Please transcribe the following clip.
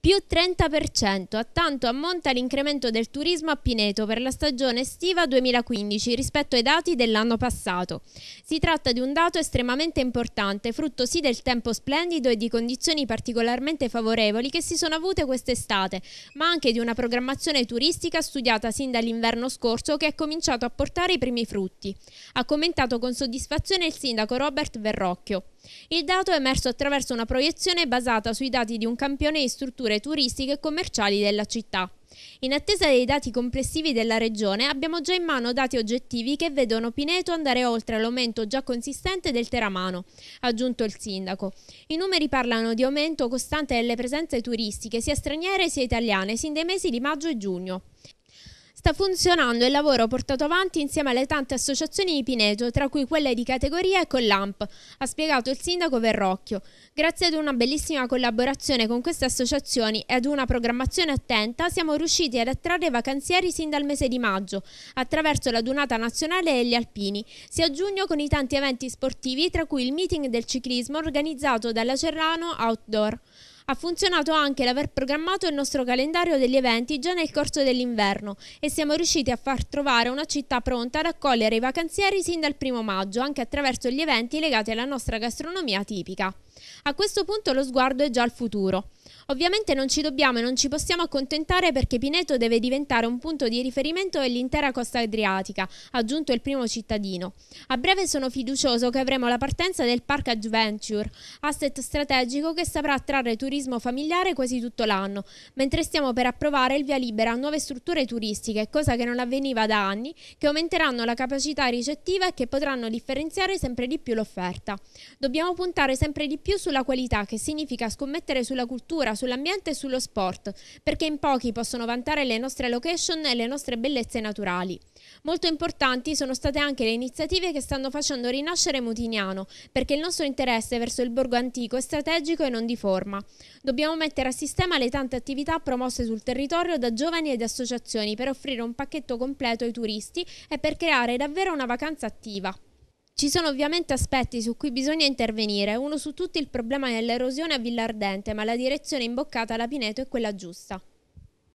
più 30%, a tanto ammonta l'incremento del turismo a Pineto per la stagione estiva 2015 rispetto ai dati dell'anno passato. Si tratta di un dato estremamente importante, frutto sì del tempo splendido e di condizioni particolarmente favorevoli che si sono avute quest'estate, ma anche di una programmazione turistica studiata sin dall'inverno scorso che è cominciato a portare i primi frutti. Ha commentato con soddisfazione il sindaco Robert Verrocchio. Il dato è emerso attraverso una proiezione basata sui dati di un campione di strutture strutture turistiche e commerciali della città. In attesa dei dati complessivi della regione abbiamo già in mano dati oggettivi che vedono Pineto andare oltre l'aumento già consistente del teramano, ha aggiunto il sindaco. I numeri parlano di aumento costante delle presenze turistiche sia straniere sia italiane sin dai mesi di maggio e giugno sta funzionando il lavoro portato avanti insieme alle tante associazioni di Pineto, tra cui quelle di categoria e con l'AMP, ha spiegato il sindaco Verrocchio. Grazie ad una bellissima collaborazione con queste associazioni e ad una programmazione attenta siamo riusciti ad attrarre vacanzieri sin dal mese di maggio, attraverso la Dunata Nazionale e gli Alpini, sia a giugno con i tanti eventi sportivi, tra cui il meeting del ciclismo organizzato dalla Cerrano Outdoor. Ha funzionato anche l'aver programmato il nostro calendario degli eventi già nel corso dell'inverno e siamo riusciti a far trovare una città pronta ad accogliere i vacanzieri sin dal primo maggio, anche attraverso gli eventi legati alla nostra gastronomia tipica. A questo punto lo sguardo è già al futuro. Ovviamente non ci dobbiamo e non ci possiamo accontentare perché Pineto deve diventare un punto di riferimento dell'intera costa adriatica, aggiunto il primo cittadino. A breve sono fiducioso che avremo la partenza del Park Adventure, asset strategico che saprà attrarre turisti turismo familiare quasi tutto l'anno, mentre stiamo per approvare il via libera a nuove strutture turistiche, cosa che non avveniva da anni, che aumenteranno la capacità ricettiva e che potranno differenziare sempre di più l'offerta. Dobbiamo puntare sempre di più sulla qualità, che significa scommettere sulla cultura, sull'ambiente e sullo sport, perché in pochi possono vantare le nostre location e le nostre bellezze naturali. Molto importanti sono state anche le iniziative che stanno facendo rinascere Mutignano, perché il nostro interesse verso il borgo antico è strategico e non di forma. Dobbiamo mettere a sistema le tante attività promosse sul territorio da giovani ed associazioni per offrire un pacchetto completo ai turisti e per creare davvero una vacanza attiva. Ci sono ovviamente aspetti su cui bisogna intervenire, uno su tutti il problema dell'erosione a Villardente, ma la direzione imboccata alla Pineto è quella giusta.